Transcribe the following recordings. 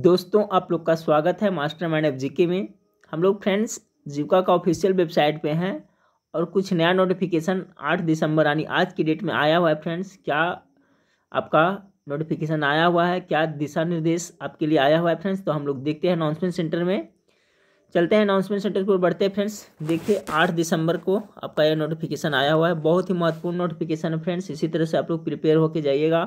दोस्तों आप लोग का स्वागत है मास्टर माइंड एफ जी में हम लोग फ्रेंड्स जीविका का ऑफिशियल वेबसाइट पे हैं और कुछ नया नोटिफिकेशन आठ दिसंबर यानी आज की डेट में आया हुआ है फ्रेंड्स क्या आपका नोटिफिकेशन आया हुआ है क्या दिशा निर्देश आपके लिए आया हुआ है फ्रेंड्स तो हम लोग देखते हैं अनाउंसमेंट सेंटर में चलते हैं अनाउंसमेंट सेंटर को बढ़ते हैं फ्रेंड्स देखिए आठ दिसंबर को आपका यह नोटिफिकेशन आया हुआ है बहुत ही महत्वपूर्ण नोटिफिकेशन है फ्रेंड्स इसी तरह से आप लोग प्रिपेयर होकर जाइएगा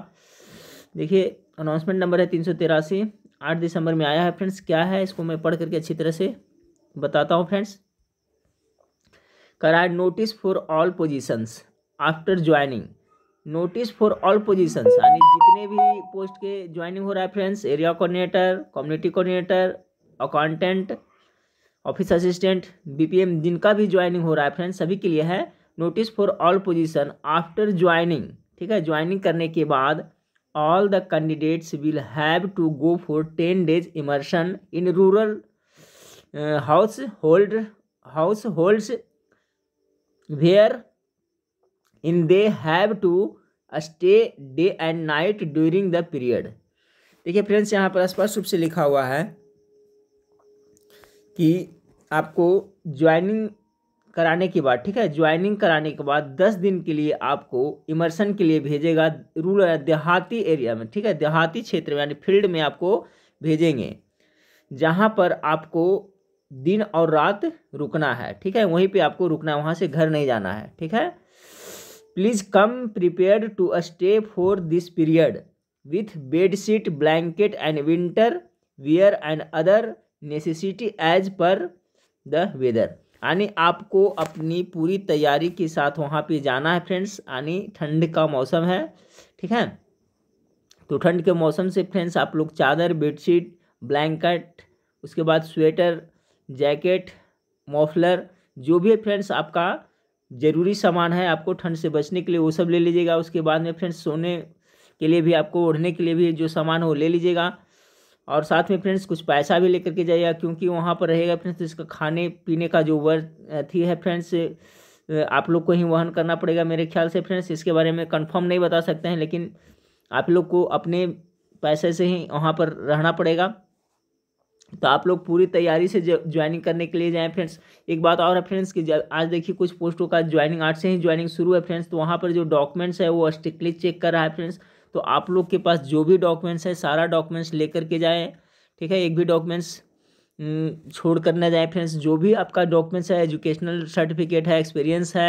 देखिए अनाउंसमेंट नंबर है तीन सौ तिरासी आठ दिसंबर में आया है फ्रेंड्स क्या है इसको मैं पढ़ करके अच्छी तरह से बताता हूँ फ्रेंड्स कराए notice for all positions after joining notice for all positions यानी जितने भी पोस्ट के ज्वाइनिंग हो रहा है friends area coordinator community coordinator accountant office assistant BPM जिनका भी ज्वाइनिंग हो रहा है फ्रेंड्स सभी के लिए है notice for all position after joining ठीक है ज्वाइनिंग करने के बाद all the candidates will have to go for 10 days immersion in rural uh, household households where in they have to stay day and night during the period देखिए friends यहाँ पर स्पष्ट रूप से लिखा हुआ है कि आपको ज्वाइनिंग कराने के बाद ठीक है ज्वाइनिंग कराने के बाद दस दिन के लिए आपको इमर्सन के लिए भेजेगा रूरल देहाती एरिया में ठीक है देहाती क्षेत्र में यानी फील्ड में आपको भेजेंगे जहाँ पर आपको दिन और रात रुकना है ठीक है वहीं पे आपको रुकना है वहाँ से घर नहीं जाना है ठीक है please come prepared to stay for this period with bed sheet blanket and winter wear and other necessity as per the weather यानी आपको अपनी पूरी तैयारी के साथ वहाँ पे जाना है फ्रेंड्स यानी ठंड का मौसम है ठीक है तो ठंड के मौसम से फ्रेंड्स आप लोग चादर बेडशीट ब्लैंकेट उसके बाद स्वेटर जैकेट मोफलर जो भी फ्रेंड्स आपका ज़रूरी सामान है आपको ठंड से बचने के लिए वो सब ले लीजिएगा उसके बाद में फ्रेंड्स सोने के लिए भी आपको ओढ़ने के लिए भी जो सामान हो ले लीजिएगा और साथ में फ्रेंड्स कुछ पैसा भी लेकर के जाइएगा क्योंकि वहाँ पर रहेगा फ्रेंड्स तो इसका खाने पीने का जो वर्थी है फ्रेंड्स आप लोग को ही वहन करना पड़ेगा मेरे ख्याल से फ्रेंड्स इसके बारे में कंफर्म नहीं बता सकते हैं लेकिन आप लोग को अपने पैसे से ही वहाँ पर रहना पड़ेगा तो आप लोग पूरी तैयारी से ज्वाइनिंग करने के लिए जाएं फ्रेंड्स एक बात और है फ्रेंड्स कि आज देखिए कुछ पोस्टों का ज्वाइनिंग आठ से ही ज्वाइनिंग शुरू है फ्रेंड्स तो वहाँ पर जो डॉक्यूमेंट्स है वो स्ट्रिक्टली चेक कर रहा है फ्रेंड्स तो आप लोग के पास जो भी डॉक्यूमेंट्स है सारा डॉक्यूमेंट्स लेकर के जाए ठीक है एक भी डॉक्यूमेंट्स हम्म, छोड़ कर ना जाए फ्रेंड्स जो भी आपका डॉक्यूमेंट्स है एजुकेशनल सर्टिफिकेट है एक्सपीरियंस है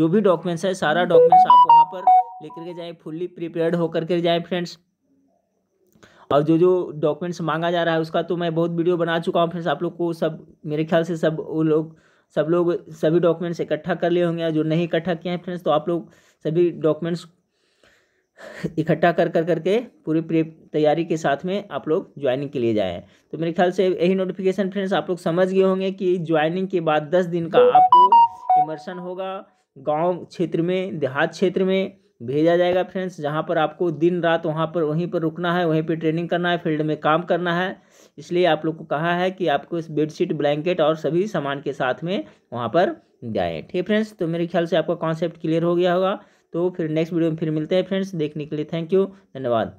जो भी डॉक्यूमेंट्स है सारा डॉक्यूमेंट्स आप वहाँ पर लेकर के जाए फुल्ली प्रिपेयर्ड होकर के जाए फ्रेंड्स और जो जो डॉक्यूमेंट्स मांगा जा रहा है उसका तो मैं बहुत वीडियो बना चुका हूँ फ्रेंड्स आप लोग को सब मेरे ख्याल से सब वो लोग सब लोग सभी डॉक्यूमेंट्स इकट्ठा कर लिए होंगे जो नहीं इकट्ठा किए हैं फ्रेंड्स तो आप लोग सभी डॉक्यूमेंट्स इकट्ठा कर कर करके पूरी प्रे तैयारी के साथ में आप लोग ज्वाइनिंग के लिए जाएँ तो मेरे ख्याल से यही नोटिफिकेशन फ्रेंड्स आप लोग समझ गए होंगे कि ज्वाइनिंग के बाद दस दिन का आपको इमर्शन होगा गांव क्षेत्र में देहात क्षेत्र में भेजा जाएगा फ्रेंड्स जहाँ पर आपको दिन रात वहाँ पर वहीं पर रुकना है वहीं पर ट्रेनिंग करना है फील्ड में काम करना है इसलिए आप लोग को कहा है कि आपको इस बेडशीट ब्लैंकेट और सभी सामान के साथ में वहाँ पर जाएँ ठीक फ्रेंड्स तो मेरे ख्याल से आपका कॉन्सेप्ट क्लियर हो गया होगा तो फिर नेक्स्ट वीडियो में फिर मिलते हैं फ्रेंड्स देखने के लिए थैंक यू धन्यवाद